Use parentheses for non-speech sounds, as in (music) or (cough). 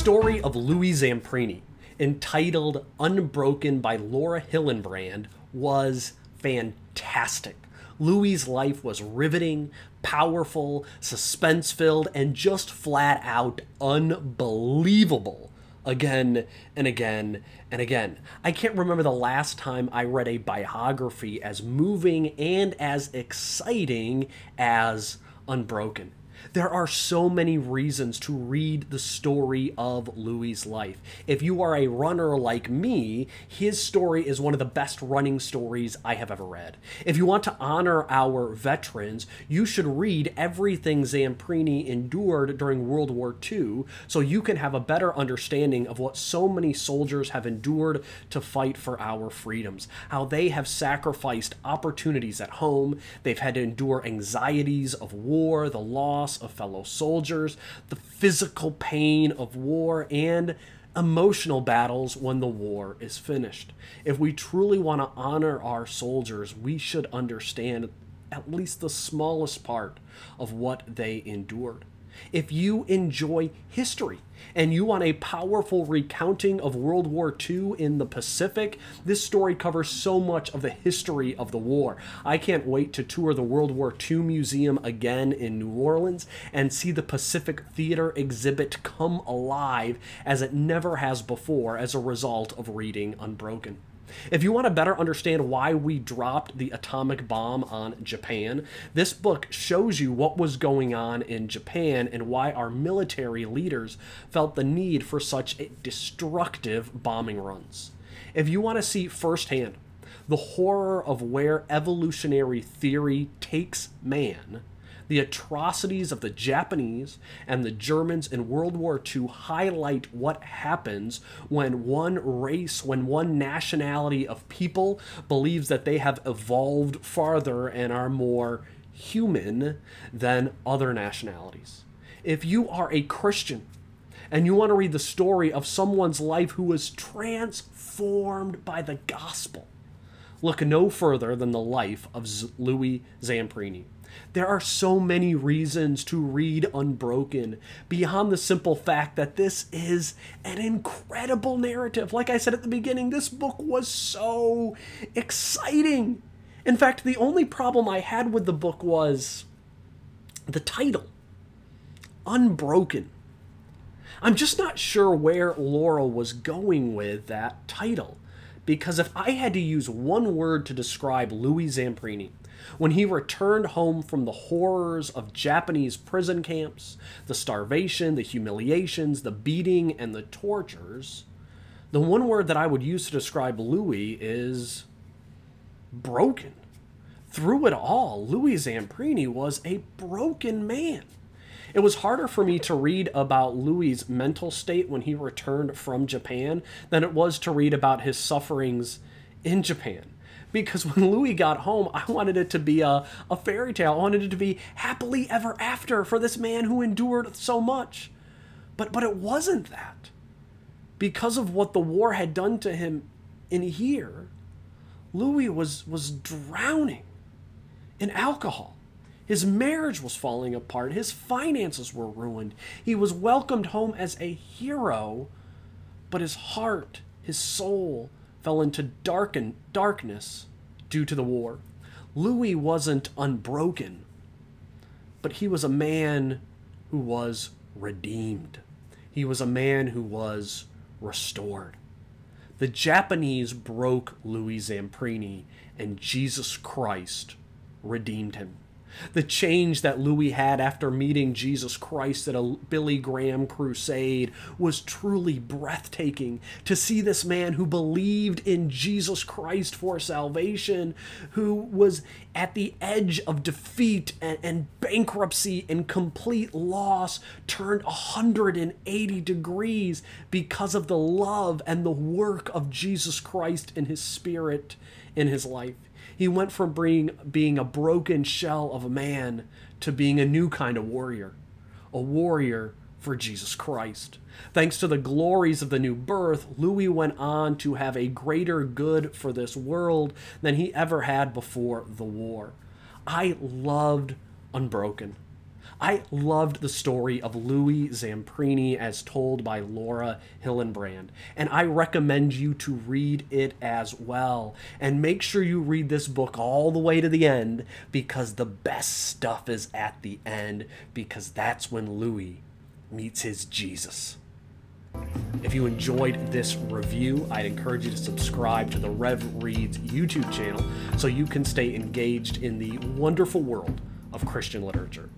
story of Louis Zamprini, entitled Unbroken by Laura Hillenbrand, was fantastic. Louis's life was riveting, powerful, suspense filled, and just flat out unbelievable. Again and again and again. I can't remember the last time I read a biography as moving and as exciting as Unbroken. There are so many reasons to read the story of Louis's life. If you are a runner like me, his story is one of the best running stories I have ever read. If you want to honor our veterans, you should read everything Zamprini endured during World War II so you can have a better understanding of what so many soldiers have endured to fight for our freedoms, how they have sacrificed opportunities at home, they've had to endure anxieties of war, the loss, loss of fellow soldiers, the physical pain of war, and emotional battles when the war is finished. If we truly want to honor our soldiers, we should understand at least the smallest part of what they endured. If you enjoy history and you want a powerful recounting of World War II in the Pacific, this story covers so much of the history of the war. I can't wait to tour the World War II Museum again in New Orleans and see the Pacific Theater exhibit come alive as it never has before as a result of reading Unbroken. If you want to better understand why we dropped the atomic bomb on Japan, this book shows you what was going on in Japan and why our military leaders felt the need for such destructive bombing runs. If you want to see firsthand the horror of where evolutionary theory takes man, the atrocities of the Japanese and the Germans in World War II highlight what happens when one race, when one nationality of people believes that they have evolved farther and are more human than other nationalities. If you are a Christian, and you want to read the story of someone's life who was transformed by the gospel, look no further than the life of Louis Zamprini. There are so many reasons to read Unbroken beyond the simple fact that this is an incredible narrative. Like I said at the beginning, this book was so exciting. In fact, the only problem I had with the book was the title Unbroken. I'm just not sure where Laura was going with that title because if I had to use one word to describe Louis Zamprini, when he returned home from the horrors of Japanese prison camps, the starvation, the humiliations, the beating, and the tortures, the one word that I would use to describe Louis is broken. Through it all, Louis Zamprini was a broken man. It was harder for me to read about Louis's mental state when he returned from Japan than it was to read about his sufferings in Japan because (laughs) when Louis got home, I wanted it to be a, a fairy tale. I wanted it to be happily ever after for this man who endured so much. But but it wasn't that. Because of what the war had done to him in here, Louis was was drowning in alcohol. His marriage was falling apart. His finances were ruined. He was welcomed home as a hero, but his heart, his soul, fell into darken, darkness due to the war. Louis wasn't unbroken, but he was a man who was redeemed. He was a man who was restored. The Japanese broke Louis Zamprini, and Jesus Christ redeemed him the change that Louis had after meeting Jesus Christ at a Billy Graham crusade was truly breathtaking. To see this man who believed in Jesus Christ for salvation, who was at the edge of defeat and, and bankruptcy and complete loss, turned 180 degrees because of the love and the work of Jesus Christ and his spirit in his life. He went from being, being a broken shell of a man to being a new kind of warrior, a warrior for Jesus Christ. Thanks to the glories of the new birth, Louis went on to have a greater good for this world than he ever had before the war. I loved Unbroken. I loved the story of Louis Zamprini as told by Laura Hillenbrand, and I recommend you to read it as well. And make sure you read this book all the way to the end because the best stuff is at the end because that's when Louis meets his Jesus. If you enjoyed this review, I'd encourage you to subscribe to the Rev Reads YouTube channel so you can stay engaged in the wonderful world of Christian literature.